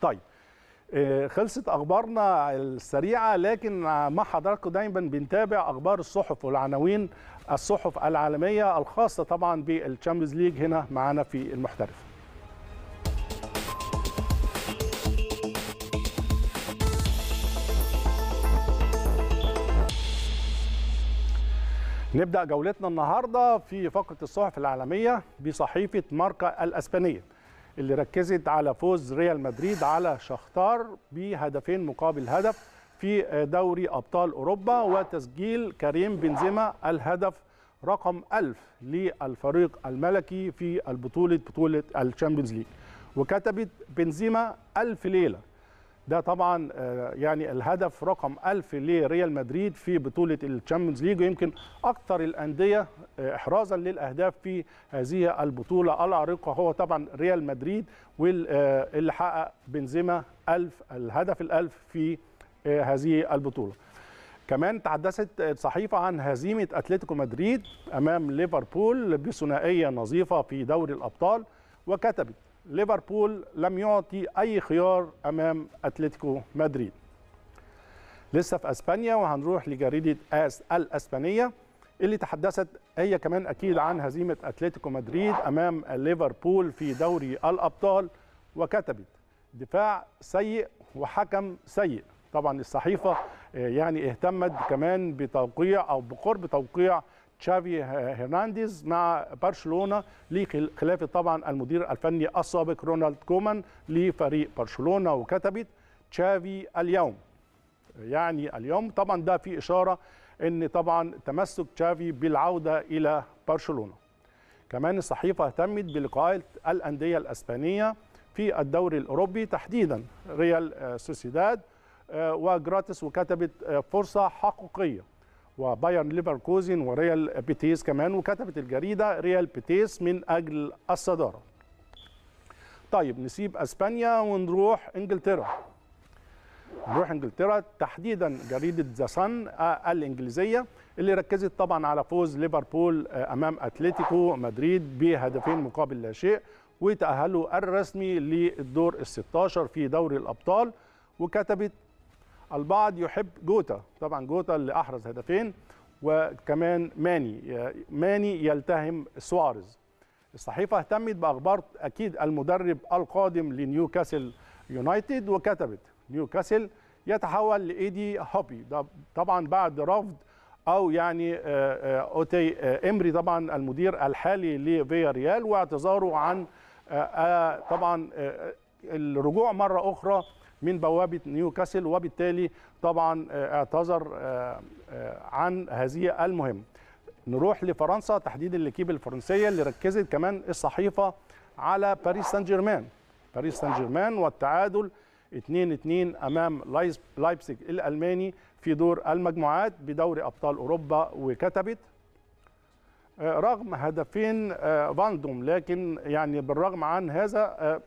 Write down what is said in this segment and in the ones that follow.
طيب آه، خلصت اخبارنا السريعه لكن مع حضراتكم دايما بنتابع اخبار الصحف والعناوين الصحف العالميه الخاصه طبعا بالتشامبيونز ليج هنا معانا في المحترف نبدا جولتنا النهارده في فقره الصحف العالميه بصحيفه ماركا الاسبانيه اللي ركزت على فوز ريال مدريد على شختار بهدفين مقابل هدف في دوري أبطال أوروبا وتسجيل كريم بنزيما الهدف رقم 1000 للفريق الملكي في البطولة بطولة الشامبيونز ليج وكتبت بنزيما ألف ليلة ده طبعا آه، يعني الهدف رقم 1000 لريال مدريد في بطولة الشامبيونز ليج ويمكن أكثر الأندية آه، إحرازا للأهداف في هذه البطولة العريقة هو طبعا ريال مدريد واللي آه، حقق بنزيما 1000 الهدف ال1000 في هذه البطولة كمان تحدثت الصحيفة عن هزيمة أتلتيكو مدريد أمام ليفربول بثنائية نظيفة في دوري الأبطال وكتبت ليفربول لم يعطي أي خيار أمام أتلتيكو مدريد لسه في أسبانيا وهنروح لجريدة آس الأسبانية اللي تحدثت هي كمان أكيد عن هزيمة أتلتيكو مدريد أمام ليفربول في دوري الأبطال وكتبت دفاع سيء وحكم سيء طبعا الصحيفة آه، يعني اهتمت كمان بتوقيع أو بقرب توقيع تشافي هرنانديز مع برشلونه لخلافه طبعا المدير الفني السابق رونالد كومان لفريق برشلونه وكتبت تشافي اليوم يعني اليوم طبعا ده في اشاره ان طبعا تمسك تشافي بالعوده الى برشلونه كمان الصحيفه اهتمت بلقاءات الانديه الاسبانيه في الدوري الاوروبي تحديدا ريال سوسيداد آه، وجراتس وكتبت آه، فرصه حقيقيه وبايرن ليفركوزن وريال بيتيس كمان وكتبت الجريده ريال بيتيس من اجل الصداره. طيب نسيب اسبانيا ونروح انجلترا. نروح انجلترا تحديدا جريده ذا صن آه، الانجليزيه اللي ركزت طبعا على فوز ليفربول آه، امام اتلتيكو مدريد بهدفين مقابل لا شيء وتاهلوا الرسمي للدور ال 16 في دوري الابطال وكتبت البعض يحب جوتا طبعا جوتا اللي احرز هدفين وكمان ماني ماني يلتهم سواريز الصحيفه اهتمت باخبار اكيد المدرب القادم لنيوكاسل يونايتد وكتبت نيوكاسل يتحول لايدي هوبي طبعا بعد رفض او يعني آه، آه، اوتي آه، امري طبعا المدير الحالي لفيا ريال واعتذاره عن طبعا الرجوع مره اخرى من بوابه نيوكاسل وبالتالي طبعا آه، اعتذر آه، آه، عن هذه المهمه. نروح لفرنسا تحديد الاكيب الفرنسيه اللي ركزت كمان الصحيفه على باريس سان جيرمان. باريس سان جيرمان والتعادل 2-2 امام لايبسيج الالماني في دور المجموعات بدوري ابطال اوروبا وكتبت رغم هدفين فاندوم لكن يعني بالرغم عن هذا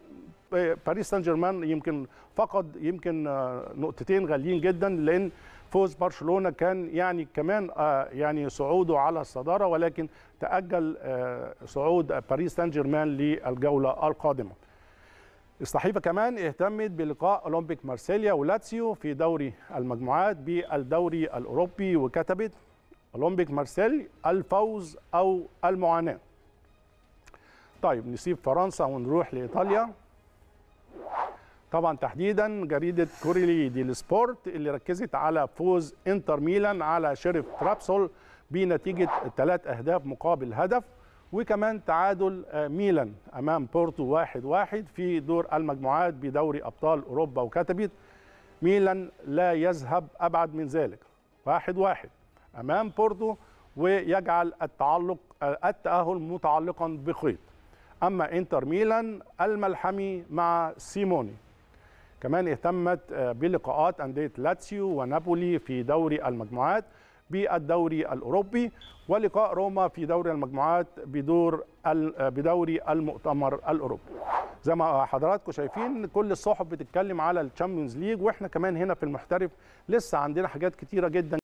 باريس سان جيرمان يمكن فقد يمكن آه، نقطتين غاليين جدا لان فوز برشلونه كان يعني كمان آه، يعني صعوده على الصداره ولكن تاجل آه، صعود باريس سان جيرمان للجوله القادمه. الصحيفه كمان اهتمت بلقاء اولمبيك مارسيليا ولاتسيو في دوري المجموعات بالدوري الاوروبي وكتبت اولمبيك مارسيل الفوز او المعاناه. طيب نسيب فرنسا ونروح لايطاليا. طبعا تحديدا جريده كوريلي دي السبورت اللي ركزت على فوز انتر ميلان على شرف ترابسول بنتيجه ثلاث اهداف مقابل هدف وكمان تعادل آه، ميلان امام بورتو واحد واحد في دور المجموعات بدوري ابطال اوروبا وكتبت ميلان لا يذهب ابعد من ذلك واحد واحد امام بورتو ويجعل التعلق آه، التاهل متعلقا بخيط اما انتر ميلان الملحمي مع سيموني كمان اهتمت آه، بلقاءات أندية لاتسيو ونابولي في دوري المجموعات بالدوري الأوروبي ولقاء روما في دوري المجموعات بدور آه، بدوري المؤتمر الأوروبي زي ما حضراتكم شايفين كل الصحف بتتكلم على الشامبيونز ليج واحنا كمان هنا في المحترف لسه عندنا حاجات كتيره جدا